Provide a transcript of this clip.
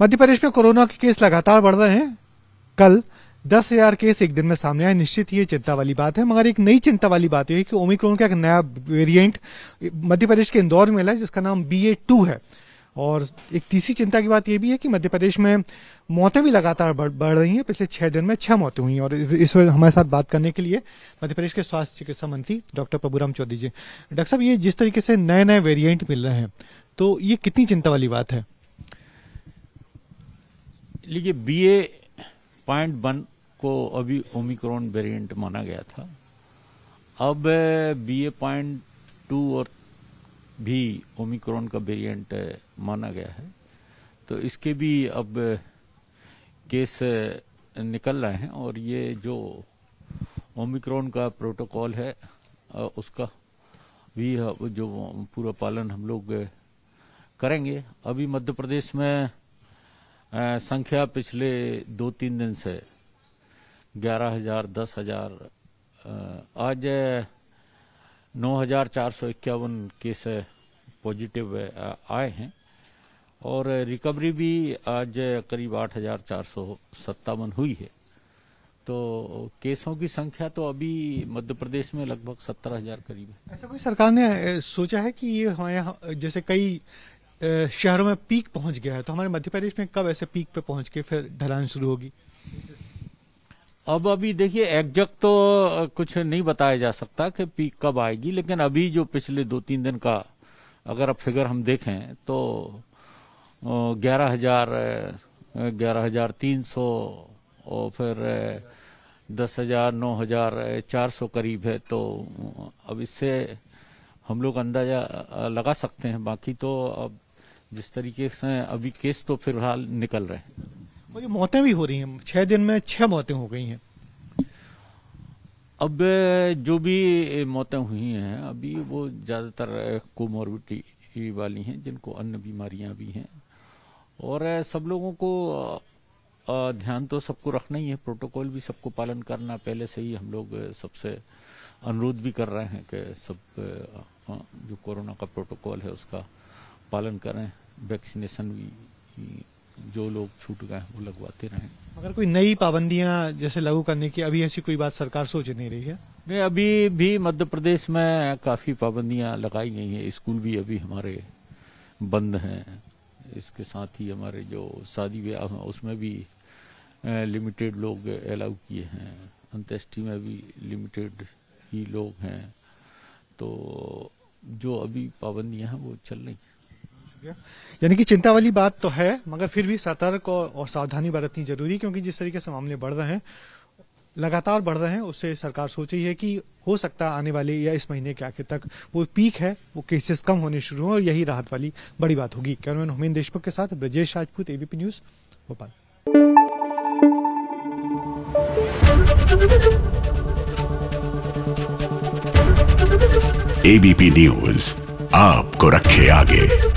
मध्य प्रदेश में कोरोना के केस लगातार बढ़ रहे हैं कल दस हजार केस एक दिन में सामने आए निश्चित ये चिंता वाली बात है मगर एक नई चिंता वाली बात यह कि ओमिक्रोन का एक नया वेरिएंट मध्य प्रदेश के इंदौर में मिला है जिसका नाम बी ए टू है और एक तीसरी चिंता की बात यह भी है कि मध्य प्रदेश में मौतें भी लगातार बढ़ रही हैं पिछले छह दिन में छह मौतें हुई और इस पर हमारे साथ बात करने के लिए मध्य प्रदेश के स्वास्थ्य चिकित्सा मंत्री डॉक्टर प्रभुराम चौधरी जी डॉक्टर साहब ये जिस तरीके से नए नए वेरियंट मिल रहे हैं तो ये कितनी चिंता वाली बात है लीजिए बी ए पॉइंट वन को अभी ओमिक्रॉन वेरिएंट माना गया था अब बी ए पॉइंट टू और भी ओमिक्रॉन का वेरिएंट माना गया है तो इसके भी अब केस निकल रहे हैं और ये जो ओमिक्रॉन का प्रोटोकॉल है उसका भी जो पूरा पालन हम लोग करेंगे अभी मध्य प्रदेश में संख्या पिछले दो तीन दिन से ग्यारह हजार दस हजार आज नौ हजार चार सौ इक्यावन केस पॉजिटिव आए हैं और रिकवरी भी आज करीब आठ हजार चार सौ सत्तावन हुई है तो केसों की संख्या तो अभी मध्य प्रदेश में लगभग सत्तर हजार करीब है ऐसा अच्छा, कोई सरकार ने सोचा है कि ये हमारे यहाँ जैसे कई शहरों में पीक पहुंच गया है तो हमारे मध्य प्रदेश में कब ऐसे पीक पे पहुंच के फिर ढलान शुरू होगी अब अभी देखिए एग्जैक्ट तो कुछ नहीं बताया जा सकता कि पीक कब आएगी लेकिन अभी जो पिछले दो तीन दिन का अगर अब फिगर हम देखें तो ग्यारह हजार ग्यारह हजार तीन सौ और फिर दस हजार नौ हजार चार सौ करीब है तो अब इससे हम लोग अंदाजा लगा सकते हैं बाकी तो अब जिस तरीके से अभी केस तो फिलहाल निकल रहे हैं और ये मौतें भी हो रही हैं छह दिन में छह मौतें हो गई हैं अब जो भी मौतें हुई हैं अभी वो ज़्यादातर कोमोरबिटी वाली हैं जिनको अन्य बीमारियां भी हैं और सब लोगों को ध्यान तो सबको रखना ही है प्रोटोकॉल भी सबको पालन करना पहले से ही हम लोग सबसे अनुरोध भी कर रहे हैं कि सब जो कोरोना का प्रोटोकॉल है उसका पालन करें वैक्सीनेशन भी जो लोग छूट गए वो लगवाते रहें अगर कोई नई पाबंदियां जैसे लागू करने की अभी ऐसी कोई बात सरकार सोच नहीं रही है नहीं अभी भी मध्य प्रदेश में काफी पाबंदियां लगाई गई हैं स्कूल भी अभी हमारे बंद हैं इसके साथ ही हमारे जो शादी ब्याह हैं उसमें भी लिमिटेड लोग अलाउ किए हैं अंत्येष्टि में भी लिमिटेड ही लोग हैं तो जो अभी पाबंदियां हैं वो चल रही हैं यानी कि चिंता वाली बात तो है मगर फिर भी सतर्क और सावधानी बरतनी जरूरी क्योंकि जिस तरीके से मामले बढ़ रहे हैं लगातार बढ़ रहे हैं उससे सरकार सोच रही है कि हो सकता है आने वाले या इस महीने के आखिर तक वो पीक है वो केसेस कम होने शुरू हो और यही राहत वाली बड़ी बात होगी कैमरामैन हुमेन देशमुख के साथ Brajesh Rajput ABP news Bhopal ABP news आपको रखे आगे